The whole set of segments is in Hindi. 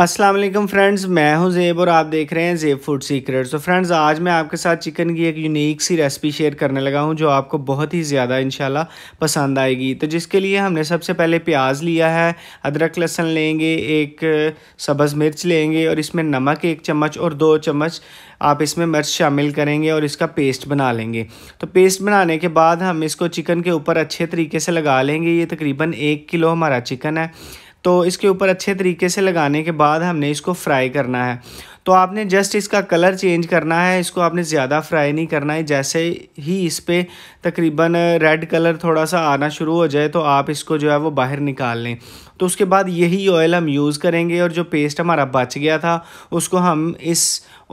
अस्सलाम वालेकुम फ्रेंड्स मैं हूं जेब और आप देख रहे हैं जेब फूड सीक्रेट्स तो फ्रेंड्स आज मैं आपके साथ चिकन की एक यूनिक सी रेसिपी शेयर करने लगा हूं जो आपको बहुत ही ज़्यादा इंशाल्लाह पसंद आएगी तो जिसके लिए हमने सबसे पहले प्याज लिया है अदरक लहसन लेंगे एक सब्ज़ मिर्च लेंगे और इसमें नमक एक चम्मच और दो चम्मच आप इसमें मिर्च शामिल करेंगे और इसका पेस्ट बना लेंगे तो पेस्ट बनाने के बाद हम इसको चिकन के ऊपर अच्छे तरीके से लगा लेंगे ये तकरीबन एक किलो हमारा चिकन है तो इसके ऊपर अच्छे तरीके से लगाने के बाद हमने इसको फ्राई करना है तो आपने जस्ट इसका कलर चेंज करना है इसको आपने ज़्यादा फ्राई नहीं करना है जैसे ही इस पर तकरीबन रेड कलर थोड़ा सा आना शुरू हो जाए तो आप इसको जो है वो बाहर निकाल लें तो उसके बाद यही ऑयल हम यूज़ करेंगे और जो पेस्ट हमारा बच गया था उसको हम इस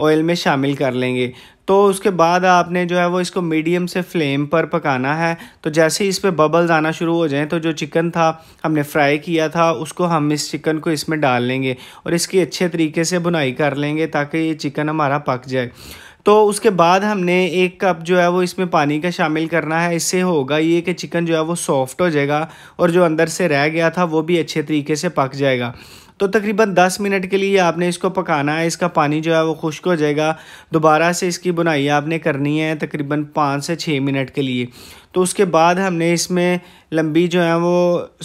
ऑयल में शामिल कर लेंगे तो उसके बाद आपने जो है वो इसको मीडियम से फ्लेम पर पकाना है तो जैसे ही इस पर बबल्स आना शुरू हो जाएँ तो जो चिकन था हमने फ्राई किया था उसको हम इस चिकन को इसमें डाल लेंगे और इसकी अच्छे तरीके से बुनाई कर लेंगे ताकि ये चिकन हमारा पक जाए तो उसके बाद हमने एक कप जो है वो इसमें पानी का शामिल करना है इससे होगा ये कि चिकन जो है वो सॉफ्ट हो जाएगा और जो अंदर से रह गया था वो भी अच्छे तरीके से पक जाएगा तो तकरीबन 10 मिनट के लिए आपने इसको पकाना है इसका पानी जो है वो खुश्क हो जाएगा दोबारा से इसकी बुनाई आपने करनी है तकरीबन पाँच से छः मिनट के लिए तो उसके बाद हमने इसमें लंबी जो है वो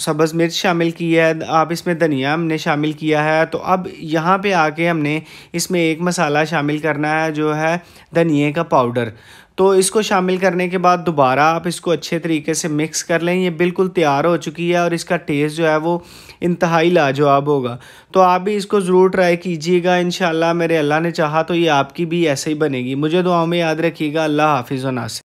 सब्ज़ मिर्च शामिल की है आप इसमें धनिया हमने शामिल किया है तो अब यहाँ पे आके हमने इसमें एक मसाला शामिल करना है जो है धनिए का पाउडर तो इसको शामिल करने के बाद दोबारा आप इसको अच्छे तरीके से मिक्स कर लें ये बिल्कुल तैयार हो चुकी है और इसका टेस्ट जो है वो इंतहाई लाजवाब होगा तो आप भी इसको ज़रूर ट्राई कीजिएगा इन मेरे अल्लाह ने चाहा तो ये आपकी भी ऐसे ही बनेगी मुझे दुआओं में याद रखिएगा अल्लाह हाफिज़ नासिर